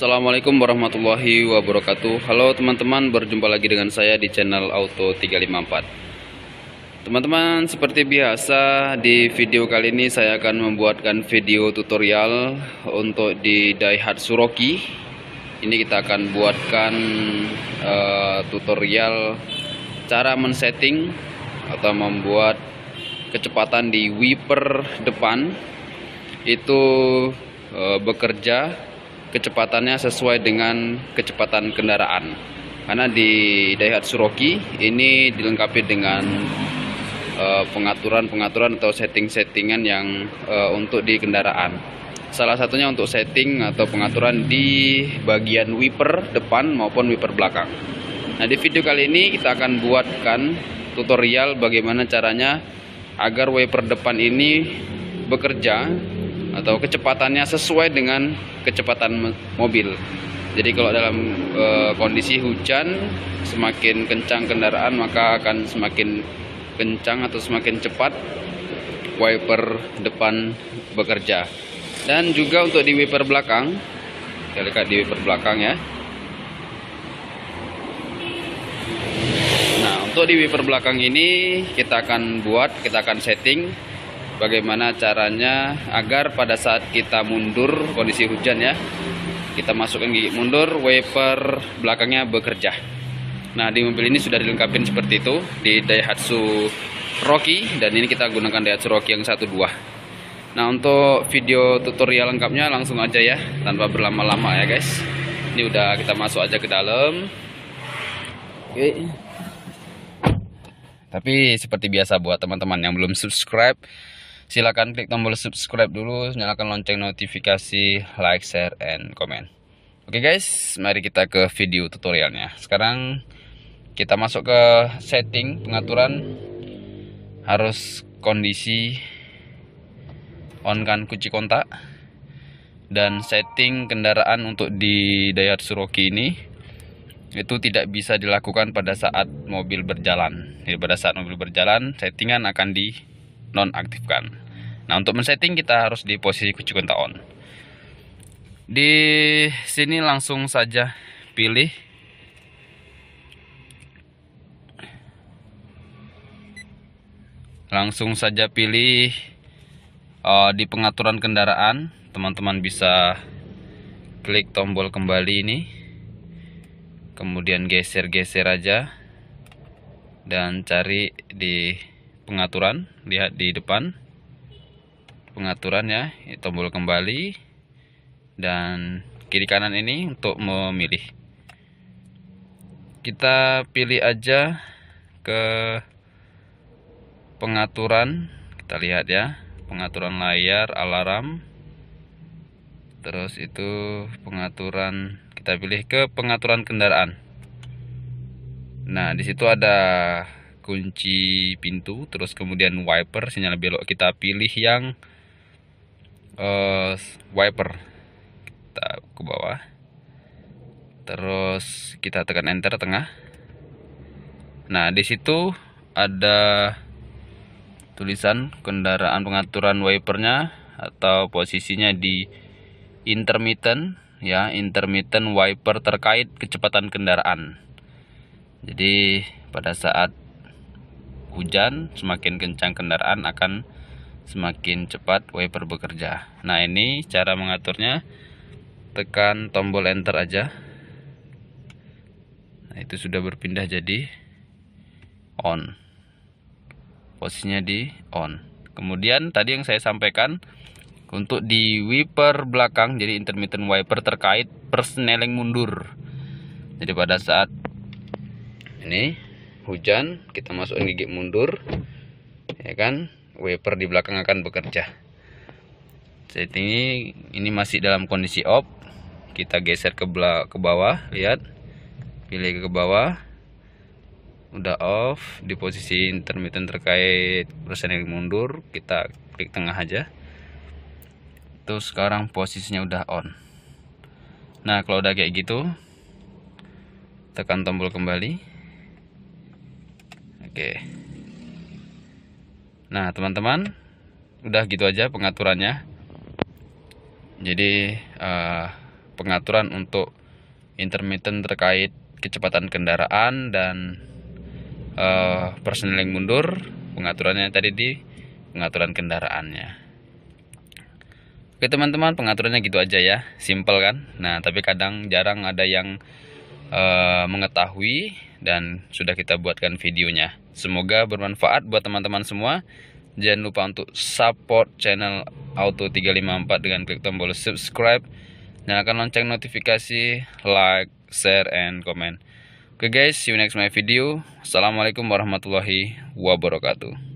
Assalamualaikum warahmatullahi wabarakatuh Halo teman-teman berjumpa lagi dengan saya di channel Auto 354 Teman-teman seperti biasa di video kali ini saya akan membuatkan video tutorial untuk di Daihatsu Rocky Ini kita akan buatkan uh, tutorial cara men-setting atau membuat kecepatan di wiper depan itu eh, bekerja kecepatannya sesuai dengan kecepatan kendaraan karena di Daihatsu Rocky ini dilengkapi dengan eh, pengaturan-pengaturan uh, atau setting-settingan yang uh, untuk di kendaraan salah satunya untuk setting atau pengaturan di bagian wiper depan maupun wiper belakang nah di video kali ini kita akan buatkan tutorial bagaimana caranya agar wiper depan ini bekerja atau kecepatannya sesuai dengan kecepatan mobil. Jadi kalau dalam e, kondisi hujan semakin kencang kendaraan maka akan semakin kencang atau semakin cepat wiper depan bekerja. Dan juga untuk di wiper belakang, kita lihat di wiper belakang ya. Nah, untuk di wiper belakang ini kita akan buat, kita akan setting bagaimana caranya agar pada saat kita mundur kondisi hujan ya kita masukkan gigi mundur wiper belakangnya bekerja nah di mobil ini sudah dilengkapi seperti itu di Daihatsu Rocky dan ini kita gunakan Daihatsu Rocky yang 12 nah untuk video tutorial lengkapnya langsung aja ya tanpa berlama-lama ya guys ini udah kita masuk aja ke dalam oke tapi seperti biasa buat teman-teman yang belum subscribe Silahkan klik tombol subscribe dulu, nyalakan lonceng notifikasi, like, share, and comment. Oke okay guys, mari kita ke video tutorialnya. Sekarang kita masuk ke setting pengaturan harus kondisi on kan kunci kontak dan setting kendaraan untuk di Daihatsu suroki ini itu tidak bisa dilakukan pada saat mobil berjalan. Jadi pada saat mobil berjalan, settingan akan di nonaktifkan. Nah, untuk men-setting kita harus di posisi kunci kontak on. Di sini langsung saja pilih langsung saja pilih uh, di pengaturan kendaraan teman-teman bisa klik tombol kembali ini kemudian geser-geser aja dan cari di pengaturan lihat di depan pengaturan ya tombol kembali dan kiri kanan ini untuk memilih kita pilih aja ke pengaturan kita lihat ya pengaturan layar alarm terus itu pengaturan kita pilih ke pengaturan kendaraan nah disitu ada kunci pintu terus kemudian wiper sinyal belok kita pilih yang uh, wiper kita ke bawah terus kita tekan enter tengah nah disitu ada tulisan kendaraan pengaturan wipernya atau posisinya di intermittent ya intermittent wiper terkait kecepatan kendaraan jadi pada saat hujan, semakin kencang kendaraan akan semakin cepat wiper bekerja. Nah, ini cara mengaturnya tekan tombol enter aja. Nah, itu sudah berpindah jadi on. Posisinya di on. Kemudian tadi yang saya sampaikan untuk di wiper belakang jadi intermittent wiper terkait persneling mundur. Jadi pada saat ini hujan kita masukin gigi mundur ya kan wiper di belakang akan bekerja setting ini ini masih dalam kondisi off kita geser ke belak ke bawah lihat pilih ke bawah udah off di posisi intermittent terkait yang mundur kita klik tengah aja terus sekarang posisinya udah on nah kalau udah kayak gitu tekan tombol kembali Oke. Nah, teman-teman, udah gitu aja pengaturannya. Jadi, eh, pengaturan untuk intermittent terkait kecepatan kendaraan dan eh, perseneling mundur, pengaturannya tadi di pengaturan kendaraannya. Oke teman-teman, pengaturannya gitu aja ya, simple kan. Nah, tapi kadang jarang ada yang uh, mengetahui dan sudah kita buatkan videonya. Semoga bermanfaat buat teman-teman semua. Jangan lupa untuk support channel Auto 354 dengan klik tombol subscribe, nyalakan lonceng notifikasi, like, share, and comment. Oke okay guys, see you next my video. Assalamualaikum warahmatullahi wabarakatuh.